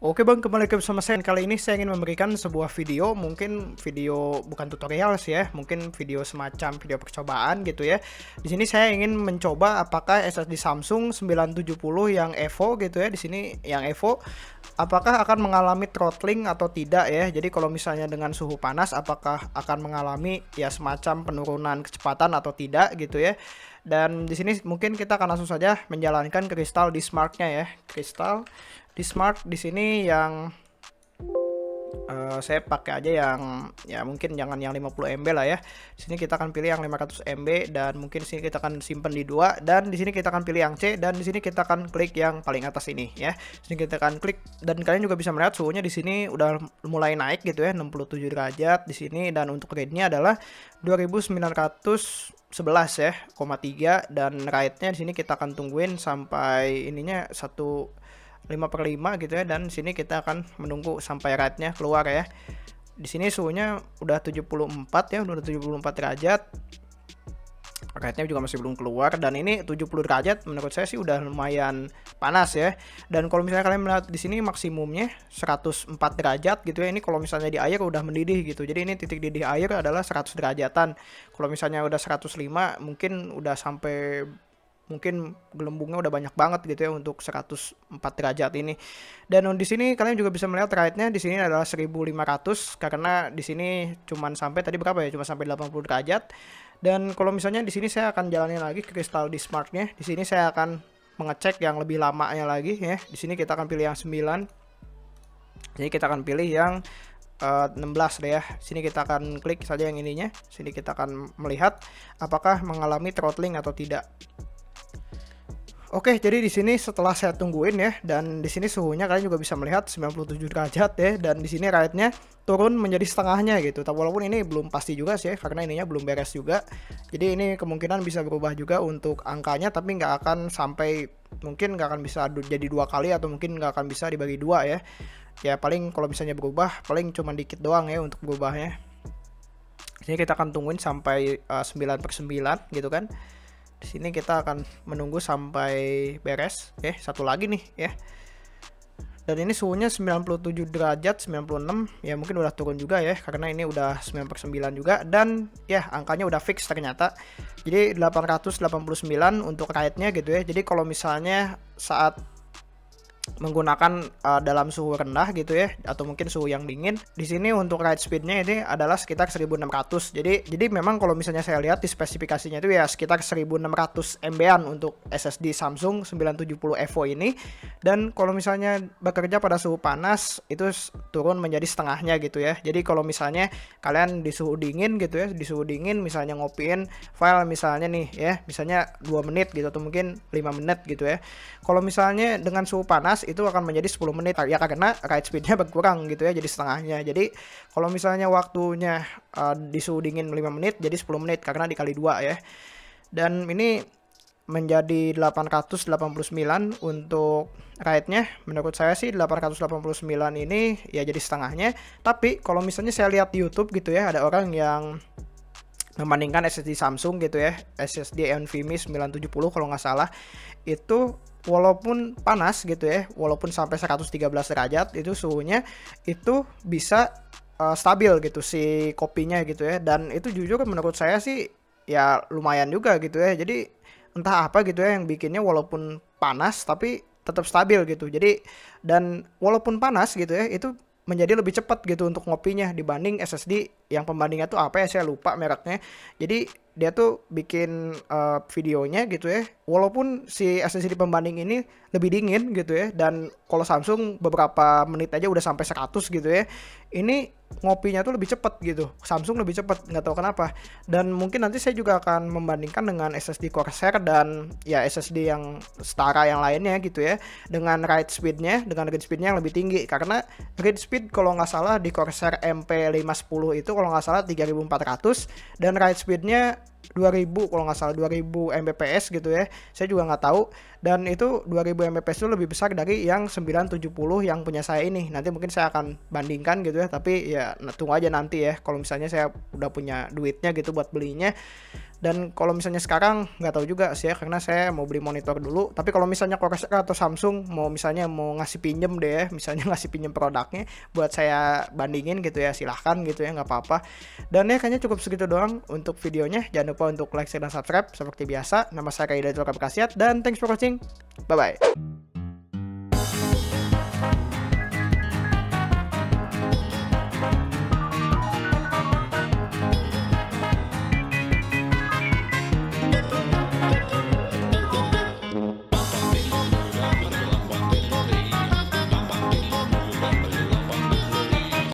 Oke bang, kembali lagi bersama saya. Kali ini saya ingin memberikan sebuah video, mungkin video bukan tutorial sih ya, mungkin video semacam video percobaan gitu ya. Di sini saya ingin mencoba apakah SSD Samsung 970 yang EVO gitu ya, di sini yang EVO, apakah akan mengalami throttling atau tidak ya. Jadi kalau misalnya dengan suhu panas, apakah akan mengalami ya semacam penurunan kecepatan atau tidak gitu ya. Dan di sini mungkin kita akan langsung saja menjalankan kristal di smartnya ya, kristal di smart di sini yang uh, saya pakai aja yang ya mungkin jangan yang 50 MB lah ya. Di sini kita akan pilih yang 500 MB dan mungkin di sini kita akan simpan di dua dan di sini kita akan pilih yang C dan di sini kita akan klik yang paling atas ini ya. Di sini kita akan klik dan kalian juga bisa melihat suhunya di sini udah mulai naik gitu ya 67 derajat di sini dan untuk grade-nya adalah 2900 11 ya, tiga dan rate-nya di sini kita akan tungguin sampai ininya satu 5 per 5 gitu ya dan sini kita akan menunggu sampai ratnya keluar ya di sini suhunya udah 74 ya udah 74 derajat Ratenya juga masih belum keluar dan ini 70 derajat menurut saya sih udah lumayan panas ya. Dan kalau misalnya kalian melihat di sini maksimumnya 104 derajat gitu ya. Ini kalau misalnya di air udah mendidih gitu. Jadi ini titik didih air adalah 100 derajatan. Kalau misalnya udah 105 mungkin udah sampai mungkin gelembungnya udah banyak banget gitu ya untuk 104 derajat ini. Dan di sini kalian juga bisa melihat ride-nya di sini adalah 1500 karena di sini cuman sampai tadi berapa ya? Cuma sampai 80 derajat. Dan kalau misalnya di sini saya akan jalanin lagi ke kristal di smartnya. Di sini saya akan mengecek yang lebih lamanya lagi ya. Di sini kita akan pilih yang 9. Jadi kita akan pilih yang uh, eh, 16 deh ya. Sini kita akan klik saja yang ininya. Sini kita akan melihat apakah mengalami throttling atau tidak. Oke, jadi di sini setelah saya tungguin ya dan di sini suhunya kalian juga bisa melihat 97 derajat ya dan di sini raitnya turun menjadi setengahnya gitu. Tapi walaupun ini belum pasti juga sih karena ininya belum beres juga. Jadi ini kemungkinan bisa berubah juga untuk angkanya tapi nggak akan sampai mungkin nggak akan bisa jadi dua kali atau mungkin nggak akan bisa dibagi dua ya. Ya paling kalau misalnya berubah paling cuma dikit doang ya untuk berubahnya. Jadi kita akan tungguin sampai uh, eh, 9 per 9 gitu kan di sini kita akan menunggu sampai beres ya satu lagi nih ya dan ini suhunya 97 derajat 96 ya mungkin udah turun juga ya karena ini udah 9 puluh sembilan juga dan ya angkanya udah fix ternyata jadi 889 untuk kaitnya gitu ya jadi kalau misalnya saat menggunakan uh, dalam suhu rendah gitu ya atau mungkin suhu yang dingin. Di sini untuk ride speednya ini adalah sekitar 1600. Jadi jadi memang kalau misalnya saya lihat di spesifikasinya itu ya sekitar 1600 MB-an untuk SSD Samsung 970 EVO ini dan kalau misalnya bekerja pada suhu panas itu turun menjadi setengahnya gitu ya. Jadi kalau misalnya kalian di suhu dingin gitu ya, di suhu dingin misalnya ngopiin file misalnya nih ya, misalnya dua menit gitu atau mungkin lima menit gitu ya. Kalau misalnya dengan suhu panas itu akan menjadi 10 menit ya karena ride speednya berkurang gitu ya jadi setengahnya jadi kalau misalnya waktunya uh, eh, di dingin 5 menit jadi 10 menit karena dikali dua ya dan ini menjadi 889 untuk ride-nya menurut saya sih 889 ini ya jadi setengahnya tapi kalau misalnya saya lihat di YouTube gitu ya ada orang yang membandingkan SSD Samsung gitu ya SSD NVMe 970 kalau nggak salah itu walaupun panas gitu ya, walaupun sampai 113 derajat itu suhunya itu bisa uh, stabil gitu si kopinya gitu ya dan itu jujur menurut saya sih ya lumayan juga gitu ya. Jadi entah apa gitu ya yang bikinnya walaupun panas tapi tetap stabil gitu. Jadi dan walaupun panas gitu ya itu menjadi lebih cepat gitu untuk ngopinya dibanding SSD yang pembandingnya tuh apa ya saya lupa mereknya. Jadi dia tuh bikin uh, videonya gitu ya. Walaupun si SSD pembanding ini lebih dingin gitu ya dan kalau Samsung beberapa menit aja udah sampai 100 gitu ya. Ini ngopinya tuh lebih cepet gitu. Samsung lebih cepet nggak tahu kenapa. Dan mungkin nanti saya juga akan membandingkan dengan SSD Corsair dan ya SSD yang setara yang lainnya gitu ya, dengan read speednya, dengan read speednya yang lebih tinggi karena read speed kalau nggak salah di Corsair MP510 itu kalau nggak salah 3400 dan read speednya 2000 kalau nggak salah 2000 Mbps gitu ya saya juga nggak tahu dan itu 2000 Mbps itu lebih besar dari yang 970 yang punya saya ini nanti mungkin saya akan bandingkan gitu ya tapi ya nah, tunggu aja nanti ya kalau misalnya saya udah punya duitnya gitu buat belinya dan kalau misalnya sekarang nggak tahu juga sih ya karena saya mau beli monitor dulu tapi kalau misalnya Corsair atau Samsung mau misalnya mau ngasih pinjem deh ya, misalnya ngasih pinjem produknya buat saya bandingin gitu ya silahkan gitu ya nggak apa-apa dan ya kayaknya cukup segitu doang untuk videonya jangan lupa untuk like share dan subscribe seperti biasa nama saya Kaida Tuka dan thanks for watching bye bye